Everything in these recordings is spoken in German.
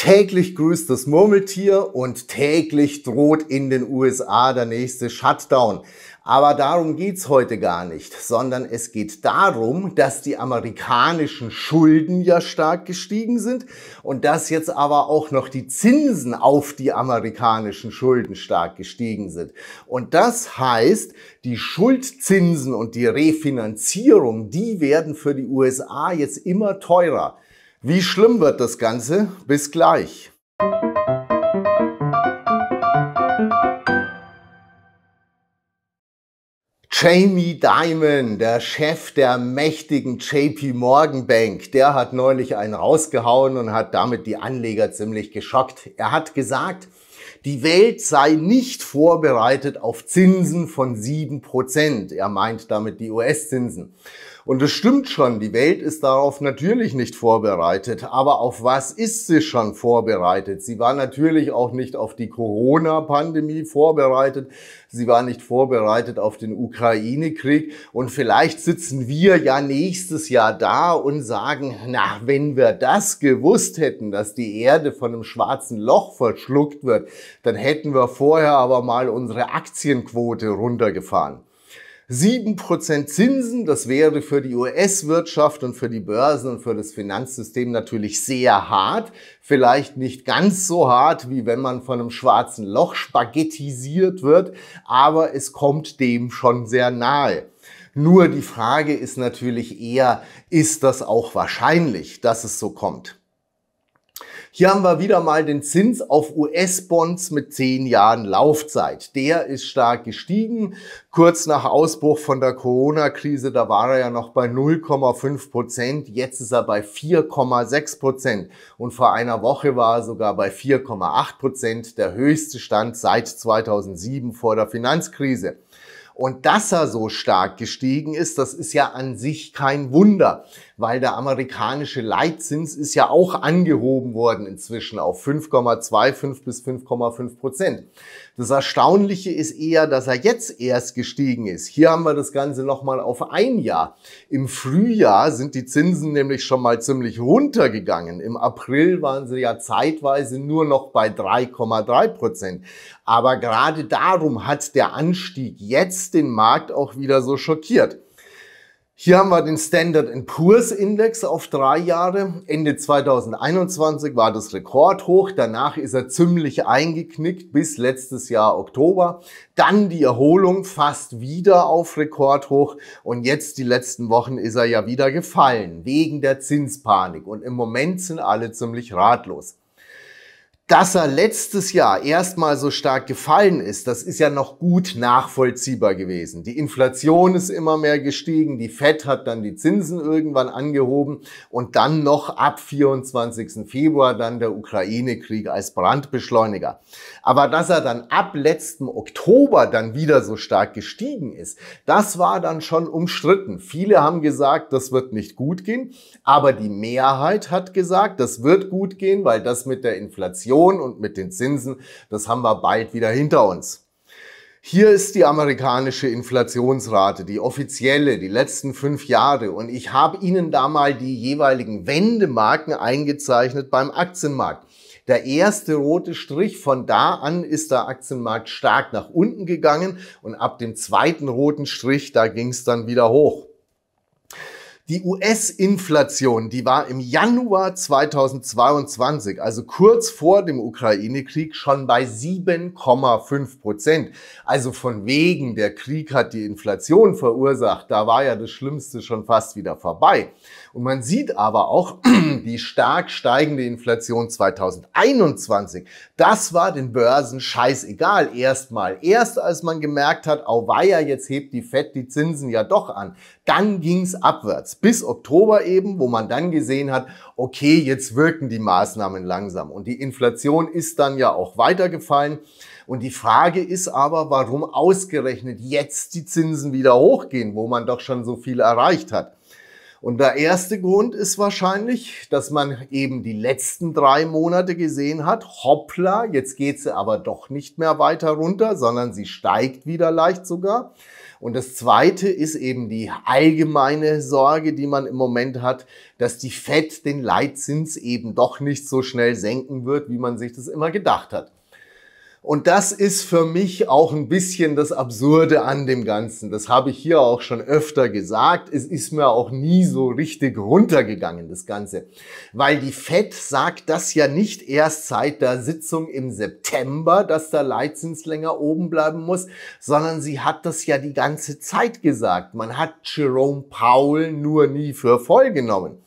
Täglich grüßt das Murmeltier und täglich droht in den USA der nächste Shutdown. Aber darum geht's heute gar nicht, sondern es geht darum, dass die amerikanischen Schulden ja stark gestiegen sind und dass jetzt aber auch noch die Zinsen auf die amerikanischen Schulden stark gestiegen sind. Und das heißt, die Schuldzinsen und die Refinanzierung, die werden für die USA jetzt immer teurer. Wie schlimm wird das Ganze? Bis gleich. Jamie Dimon, der Chef der mächtigen JP Morgan Bank, der hat neulich einen rausgehauen und hat damit die Anleger ziemlich geschockt. Er hat gesagt, die Welt sei nicht vorbereitet auf Zinsen von 7%. Er meint damit die US-Zinsen. Und es stimmt schon, die Welt ist darauf natürlich nicht vorbereitet. Aber auf was ist sie schon vorbereitet? Sie war natürlich auch nicht auf die Corona-Pandemie vorbereitet. Sie war nicht vorbereitet auf den Ukraine-Krieg. Und vielleicht sitzen wir ja nächstes Jahr da und sagen, na, wenn wir das gewusst hätten, dass die Erde von einem schwarzen Loch verschluckt wird, dann hätten wir vorher aber mal unsere Aktienquote runtergefahren. 7% Zinsen, das wäre für die US-Wirtschaft und für die Börsen und für das Finanzsystem natürlich sehr hart. Vielleicht nicht ganz so hart, wie wenn man von einem schwarzen Loch spaghettisiert wird, aber es kommt dem schon sehr nahe. Nur die Frage ist natürlich eher, ist das auch wahrscheinlich, dass es so kommt? Hier haben wir wieder mal den Zins auf US-Bonds mit 10 Jahren Laufzeit. Der ist stark gestiegen. Kurz nach Ausbruch von der Corona-Krise, da war er ja noch bei 0,5 Prozent. Jetzt ist er bei 4,6 Prozent. Und vor einer Woche war er sogar bei 4,8 Prozent, der höchste Stand seit 2007 vor der Finanzkrise. Und dass er so stark gestiegen ist, das ist ja an sich kein Wunder, weil der amerikanische Leitzins ist ja auch angehoben worden inzwischen auf 5,25 bis 5,5 Prozent. Das Erstaunliche ist eher, dass er jetzt erst gestiegen ist. Hier haben wir das Ganze nochmal auf ein Jahr. Im Frühjahr sind die Zinsen nämlich schon mal ziemlich runtergegangen. Im April waren sie ja zeitweise nur noch bei 3,3 Prozent. Aber gerade darum hat der Anstieg jetzt jetzt den Markt auch wieder so schockiert. Hier haben wir den Standard Poor's Index auf drei Jahre. Ende 2021 war das Rekordhoch. Danach ist er ziemlich eingeknickt bis letztes Jahr Oktober. Dann die Erholung fast wieder auf Rekordhoch. Und jetzt die letzten Wochen ist er ja wieder gefallen wegen der Zinspanik. Und im Moment sind alle ziemlich ratlos. Dass er letztes Jahr erstmal so stark gefallen ist, das ist ja noch gut nachvollziehbar gewesen. Die Inflation ist immer mehr gestiegen, die Fed hat dann die Zinsen irgendwann angehoben und dann noch ab 24. Februar dann der Ukraine-Krieg als Brandbeschleuniger. Aber dass er dann ab letztem Oktober dann wieder so stark gestiegen ist, das war dann schon umstritten. Viele haben gesagt, das wird nicht gut gehen, aber die Mehrheit hat gesagt, das wird gut gehen, weil das mit der Inflation Inflation und mit den Zinsen, das haben wir bald wieder hinter uns. Hier ist die amerikanische Inflationsrate, die offizielle, die letzten fünf Jahre. Und ich habe Ihnen da mal die jeweiligen Wendemarken eingezeichnet beim Aktienmarkt. Der erste rote Strich von da an ist der Aktienmarkt stark nach unten gegangen und ab dem zweiten roten Strich, da ging es dann wieder hoch. Die US-Inflation, die war im Januar 2022, also kurz vor dem Ukraine-Krieg, schon bei 7,5 Prozent. Also von wegen, der Krieg hat die Inflation verursacht, da war ja das Schlimmste schon fast wieder vorbei. Und man sieht aber auch die stark steigende Inflation 2021. Das war den Börsen scheißegal erstmal. Erst als man gemerkt hat, auweia, jetzt hebt die Fed die Zinsen ja doch an. Dann ging's abwärts. Bis Oktober eben, wo man dann gesehen hat, okay, jetzt wirken die Maßnahmen langsam. Und die Inflation ist dann ja auch weitergefallen. Und die Frage ist aber, warum ausgerechnet jetzt die Zinsen wieder hochgehen, wo man doch schon so viel erreicht hat. Und der erste Grund ist wahrscheinlich, dass man eben die letzten drei Monate gesehen hat, hoppla, jetzt geht sie aber doch nicht mehr weiter runter, sondern sie steigt wieder leicht sogar. Und das zweite ist eben die allgemeine Sorge, die man im Moment hat, dass die Fed den Leitzins eben doch nicht so schnell senken wird, wie man sich das immer gedacht hat. Und das ist für mich auch ein bisschen das Absurde an dem Ganzen. Das habe ich hier auch schon öfter gesagt. Es ist mir auch nie so richtig runtergegangen, das Ganze. Weil die FED sagt das ja nicht erst seit der Sitzung im September, dass der Leitzins länger oben bleiben muss, sondern sie hat das ja die ganze Zeit gesagt. Man hat Jerome Powell nur nie für voll genommen.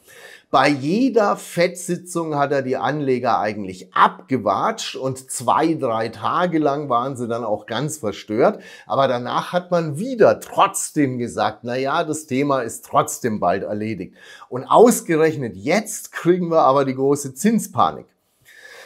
Bei jeder Fettsitzung hat er die Anleger eigentlich abgewatscht und zwei, drei Tage lang waren sie dann auch ganz verstört. Aber danach hat man wieder trotzdem gesagt, na ja, das Thema ist trotzdem bald erledigt. Und ausgerechnet jetzt kriegen wir aber die große Zinspanik.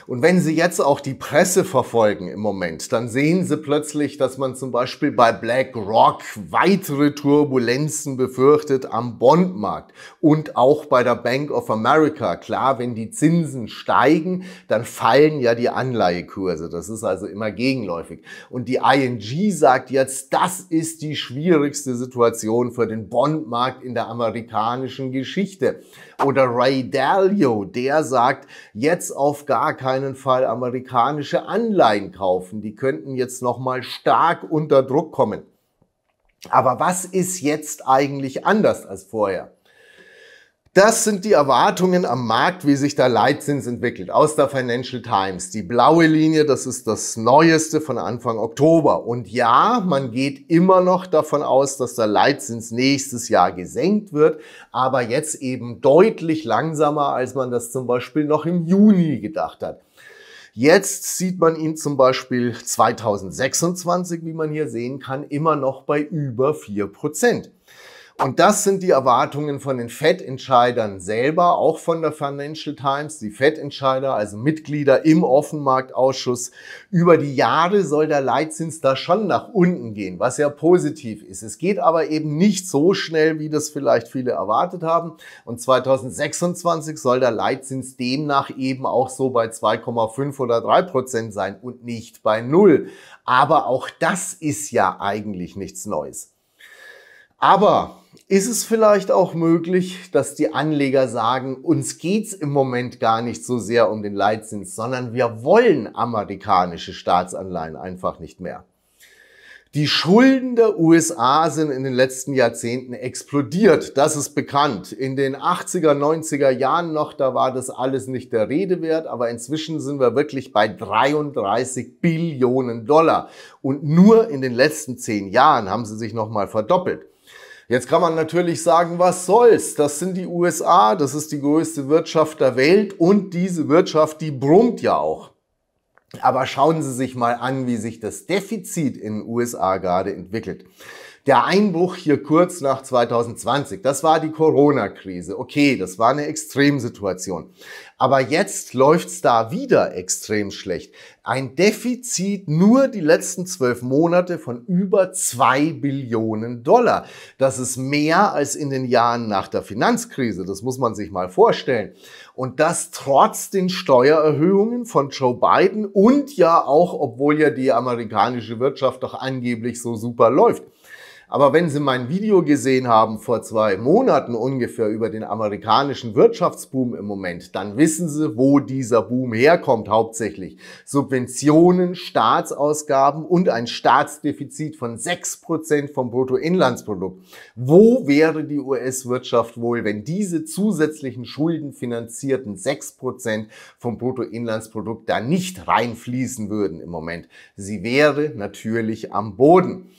Und wenn Sie jetzt auch die Presse verfolgen im Moment, dann sehen Sie plötzlich, dass man zum Beispiel bei BlackRock weitere Turbulenzen befürchtet am Bondmarkt und auch bei der Bank of America. Klar, wenn die Zinsen steigen, dann fallen ja die Anleihekurse. Das ist also immer gegenläufig. Und die ING sagt jetzt, das ist die schwierigste Situation für den Bondmarkt in der amerikanischen Geschichte. Oder Ray Dalio, der sagt, jetzt auf gar keinen Fall amerikanische Anleihen kaufen. Die könnten jetzt nochmal stark unter Druck kommen. Aber was ist jetzt eigentlich anders als vorher? Das sind die Erwartungen am Markt, wie sich der Leitzins entwickelt, aus der Financial Times. Die blaue Linie, das ist das Neueste von Anfang Oktober. Und ja, man geht immer noch davon aus, dass der Leitzins nächstes Jahr gesenkt wird, aber jetzt eben deutlich langsamer, als man das zum Beispiel noch im Juni gedacht hat. Jetzt sieht man ihn zum Beispiel 2026, wie man hier sehen kann, immer noch bei über 4 Prozent. Und das sind die Erwartungen von den Fed-Entscheidern selber, auch von der Financial Times. Die Fed-Entscheider, also Mitglieder im Offenmarktausschuss. Über die Jahre soll der Leitzins da schon nach unten gehen, was ja positiv ist. Es geht aber eben nicht so schnell, wie das vielleicht viele erwartet haben. Und 2026 soll der Leitzins demnach eben auch so bei 2,5 oder 3 Prozent sein und nicht bei Null. Aber auch das ist ja eigentlich nichts Neues. Aber ist es vielleicht auch möglich, dass die Anleger sagen, uns geht's im Moment gar nicht so sehr um den Leitzins, sondern wir wollen amerikanische Staatsanleihen einfach nicht mehr. Die Schulden der USA sind in den letzten Jahrzehnten explodiert. Das ist bekannt. In den 80er, 90er Jahren noch, da war das alles nicht der Rede wert, aber inzwischen sind wir wirklich bei 33 Billionen Dollar. Und nur in den letzten zehn Jahren haben sie sich nochmal verdoppelt. Jetzt kann man natürlich sagen, was soll's? Das sind die USA, das ist die größte Wirtschaft der Welt und diese Wirtschaft, die brummt ja auch. Aber schauen Sie sich mal an, wie sich das Defizit in den USA gerade entwickelt der Einbruch hier kurz nach 2020, das war die Corona-Krise. Okay, das war eine Extremsituation. Aber jetzt läuft's da wieder extrem schlecht. Ein Defizit nur die letzten zwölf Monate von über zwei Billionen Dollar. Das ist mehr als in den Jahren nach der Finanzkrise. Das muss man sich mal vorstellen. Und das trotz den Steuererhöhungen von Joe Biden und ja auch, obwohl ja die amerikanische Wirtschaft doch angeblich so super läuft. Aber wenn Sie mein Video gesehen haben vor zwei Monaten ungefähr über den amerikanischen Wirtschaftsboom im Moment, dann wissen Sie, wo dieser Boom herkommt hauptsächlich. Subventionen, Staatsausgaben und ein Staatsdefizit von 6% vom Bruttoinlandsprodukt. Wo wäre die US-Wirtschaft wohl, wenn diese zusätzlichen Schulden finanzierten 6% vom Bruttoinlandsprodukt da nicht reinfließen würden im Moment? Sie wäre natürlich am Boden.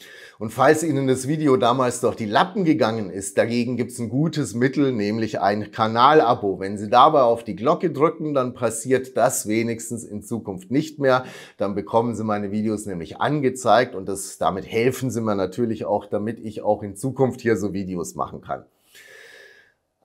Und falls Ihnen das Video damals durch die Lappen gegangen ist, dagegen gibt es ein gutes Mittel, nämlich ein Kanalabo. Wenn Sie dabei auf die Glocke drücken, dann passiert das wenigstens in Zukunft nicht mehr. Dann bekommen Sie meine Videos nämlich angezeigt und das, damit helfen Sie mir natürlich auch, damit ich auch in Zukunft hier so Videos machen kann.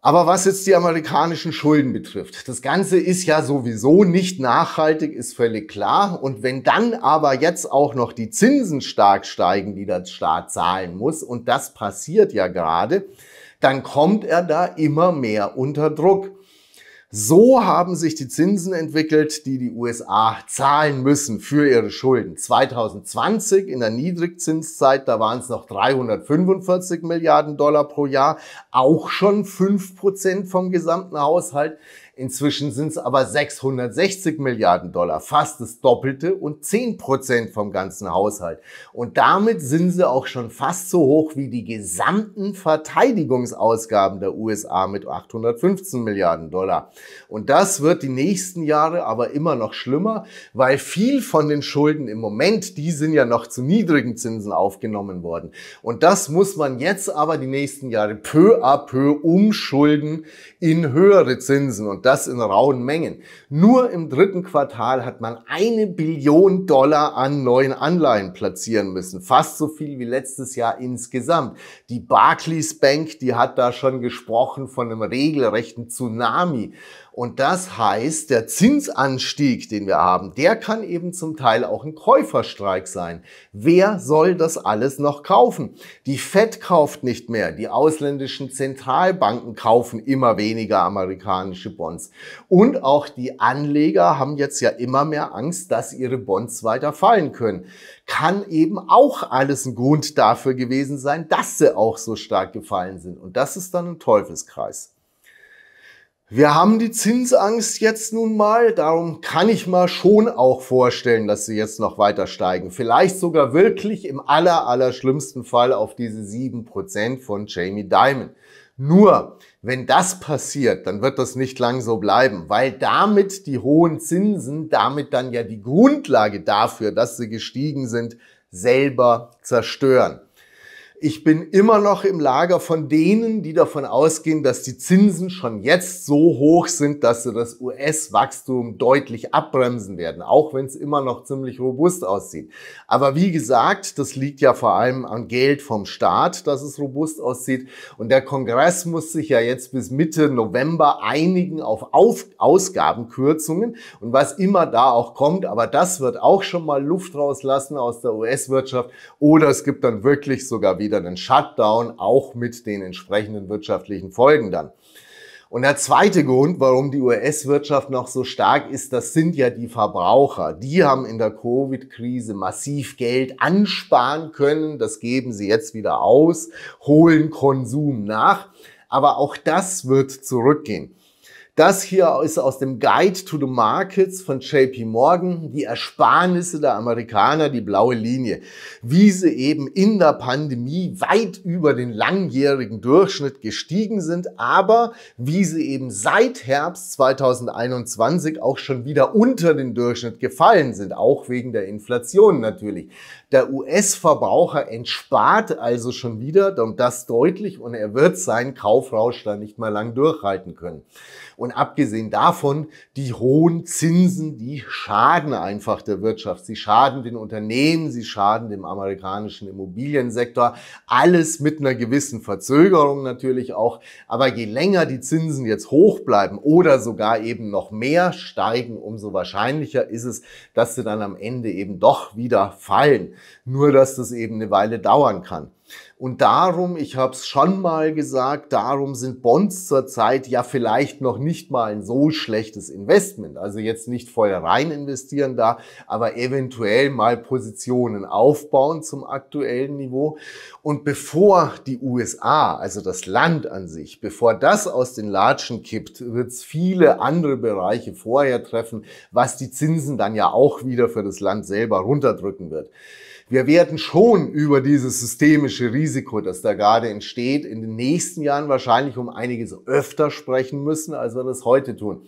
Aber was jetzt die amerikanischen Schulden betrifft, das Ganze ist ja sowieso nicht nachhaltig, ist völlig klar. Und wenn dann aber jetzt auch noch die Zinsen stark steigen, die der Staat zahlen muss, und das passiert ja gerade, dann kommt er da immer mehr unter Druck. So haben sich die Zinsen entwickelt, die die USA zahlen müssen für ihre Schulden. 2020 in der Niedrigzinszeit, da waren es noch 345 Milliarden Dollar pro Jahr, auch schon 5% vom gesamten Haushalt. Inzwischen sind es aber 660 Milliarden Dollar, fast das Doppelte und 10 Prozent vom ganzen Haushalt. Und damit sind sie auch schon fast so hoch wie die gesamten Verteidigungsausgaben der USA mit 815 Milliarden Dollar. Und das wird die nächsten Jahre aber immer noch schlimmer, weil viel von den Schulden im Moment, die sind ja noch zu niedrigen Zinsen aufgenommen worden. Und das muss man jetzt aber die nächsten Jahre peu à peu umschulden in höhere Zinsen. Und das in rauen Mengen. Nur im dritten Quartal hat man eine Billion Dollar an neuen Anleihen platzieren müssen. Fast so viel wie letztes Jahr insgesamt. Die Barclays Bank, die hat da schon gesprochen von einem regelrechten Tsunami. Und das heißt, der Zinsanstieg, den wir haben, der kann eben zum Teil auch ein Käuferstreik sein. Wer soll das alles noch kaufen? Die Fed kauft nicht mehr. Die ausländischen Zentralbanken kaufen immer weniger amerikanische Bonds. Und auch die Anleger haben jetzt ja immer mehr Angst, dass ihre Bonds weiter fallen können. Kann eben auch alles ein Grund dafür gewesen sein, dass sie auch so stark gefallen sind. Und das ist dann ein Teufelskreis. Wir haben die Zinsangst jetzt nun mal, darum kann ich mal schon auch vorstellen, dass sie jetzt noch weiter steigen. Vielleicht sogar wirklich im aller, aller schlimmsten Fall auf diese sieben Prozent von Jamie Dimon. Nur, wenn das passiert, dann wird das nicht lang so bleiben, weil damit die hohen Zinsen, damit dann ja die Grundlage dafür, dass sie gestiegen sind, selber zerstören ich bin immer noch im Lager von denen, die davon ausgehen, dass die Zinsen schon jetzt so hoch sind, dass sie das US-Wachstum deutlich abbremsen werden, auch wenn es immer noch ziemlich robust aussieht. Aber wie gesagt, das liegt ja vor allem an Geld vom Staat, dass es robust aussieht. Und der Kongress muss sich ja jetzt bis Mitte November einigen auf, auf Ausgabenkürzungen und was immer da auch kommt. Aber das wird auch schon mal Luft rauslassen aus der US-Wirtschaft oder es gibt dann wirklich sogar wieder wieder einen Shutdown, auch mit den entsprechenden wirtschaftlichen Folgen dann. Und der zweite Grund, warum die US-Wirtschaft noch so stark ist, das sind ja die Verbraucher. Die haben in der Covid-Krise massiv Geld ansparen können. Das geben sie jetzt wieder aus, holen Konsum nach. Aber auch das wird zurückgehen. Das hier ist aus dem Guide to the Markets von JP Morgan, die Ersparnisse der Amerikaner, die blaue Linie, wie sie eben in der Pandemie weit über den langjährigen Durchschnitt gestiegen sind, aber wie sie eben seit Herbst 2021 auch schon wieder unter den Durchschnitt gefallen sind, auch wegen der Inflation natürlich. Der US-Verbraucher entspart also schon wieder, und das deutlich, und er wird seinen Kaufrausch da nicht mehr lang durchhalten können. Und abgesehen davon, die hohen Zinsen, die schaden einfach der Wirtschaft. Sie schaden den Unternehmen, sie schaden dem amerikanischen Immobiliensektor. Alles mit einer gewissen Verzögerung natürlich auch. Aber je länger die Zinsen jetzt hoch bleiben oder sogar eben noch mehr steigen, umso wahrscheinlicher ist es, dass sie dann am Ende eben doch wieder fallen. Nur, dass das eben eine Weile dauern kann. Und darum, ich habe es schon mal gesagt, darum sind Bonds zurzeit ja vielleicht noch nicht mal ein so schlechtes Investment. Also jetzt nicht voll rein investieren da, aber eventuell mal Positionen aufbauen zum aktuellen Niveau. Und bevor die USA, also das Land an sich, bevor das aus den Latschen kippt, wird es viele andere Bereiche vorher treffen, was die Zinsen dann ja auch wieder für das Land selber runterdrücken wird wir werden schon über dieses systemische Risiko, das da gerade entsteht, in den nächsten Jahren wahrscheinlich um einiges öfter sprechen müssen, als wir das heute tun.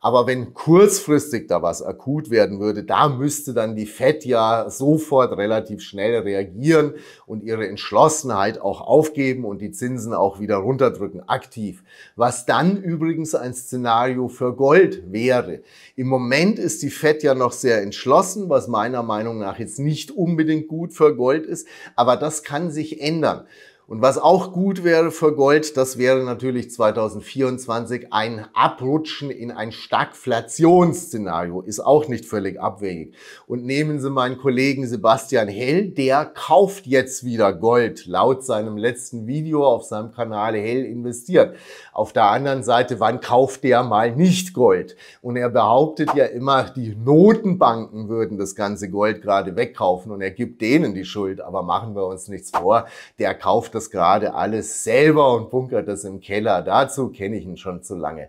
Aber wenn kurzfristig da was akut werden würde, da müsste dann die FED ja sofort relativ schnell reagieren und ihre Entschlossenheit auch aufgeben und die Zinsen auch wieder runterdrücken, aktiv. Was dann übrigens ein Szenario für Gold wäre. Im Moment ist die FED ja noch sehr entschlossen, was meiner Meinung nach jetzt nicht unbedingt gut für Gold ist, aber das kann sich ändern. Und was auch gut wäre für Gold, das wäre natürlich 2024 ein Abrutschen in ein Stagflationsszenario. Ist auch nicht völlig abwegig. Und nehmen Sie meinen Kollegen Sebastian Hell, der kauft jetzt wieder Gold, laut seinem letzten Video auf seinem Kanal Hell investiert. Auf der anderen Seite, wann kauft der mal nicht Gold? Und er behauptet ja immer, die Notenbanken würden das ganze Gold gerade wegkaufen und er gibt denen die Schuld. Aber machen wir uns nichts vor, der kauft das gerade alles selber und bunkert das im Keller. Dazu kenne ich ihn schon zu lange.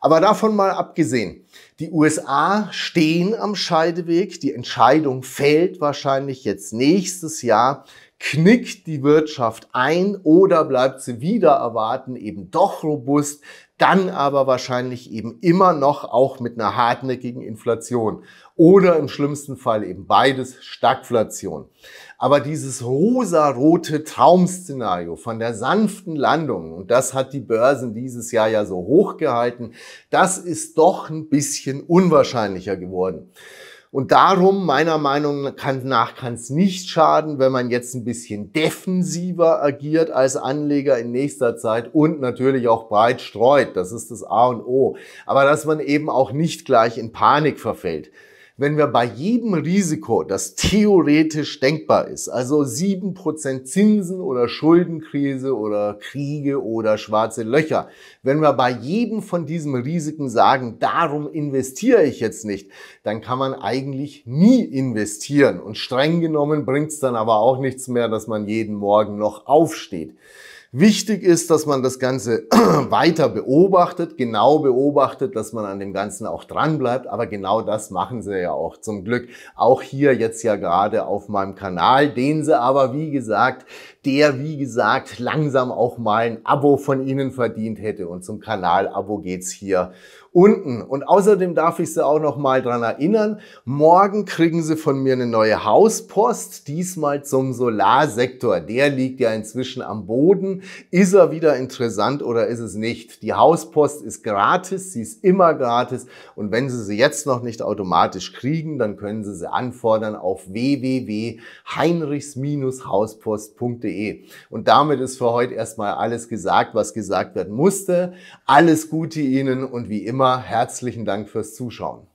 Aber davon mal abgesehen, die USA stehen am Scheideweg. Die Entscheidung fällt wahrscheinlich jetzt nächstes Jahr. Knickt die Wirtschaft ein oder bleibt sie wieder erwarten eben doch robust, dann aber wahrscheinlich eben immer noch auch mit einer hartnäckigen Inflation oder im schlimmsten Fall eben beides Stagflation. Aber dieses rosarote Traumszenario von der sanften Landung, und das hat die Börsen dieses Jahr ja so hochgehalten, das ist doch ein bisschen unwahrscheinlicher geworden. Und darum, meiner Meinung nach, kann es nicht schaden, wenn man jetzt ein bisschen defensiver agiert als Anleger in nächster Zeit und natürlich auch breit streut. Das ist das A und O. Aber dass man eben auch nicht gleich in Panik verfällt wenn wir bei jedem Risiko, das theoretisch denkbar ist, also sieben Prozent Zinsen oder Schuldenkrise oder Kriege oder schwarze Löcher, wenn wir bei jedem von diesen Risiken sagen, darum investiere ich jetzt nicht, dann kann man eigentlich nie investieren. Und streng genommen bringt es dann aber auch nichts mehr, dass man jeden Morgen noch aufsteht. Wichtig ist, dass man das Ganze weiter beobachtet, genau beobachtet, dass man an dem Ganzen auch dran bleibt. Aber genau das machen sie ja auch zum Glück. Auch hier jetzt ja gerade auf meinem Kanal, den sie aber wie gesagt, der wie gesagt langsam auch mal ein Abo von Ihnen verdient hätte. Und zum Kanal-Abo geht's hier unten. Und außerdem darf ich Sie auch noch mal dran erinnern, morgen kriegen Sie von mir eine neue Hauspost, diesmal zum Solarsektor. Der liegt ja inzwischen am Boden. Ist er wieder interessant oder ist es nicht? Die Hauspost ist gratis, sie ist immer gratis. Und wenn Sie sie jetzt noch nicht automatisch kriegen, dann können Sie sie anfordern auf www.heinrichs-hauspost.de. Und damit ist für heute erstmal alles gesagt, was gesagt werden musste. Alles Gute Ihnen und wie immer immer herzlichen Dank fürs Zuschauen.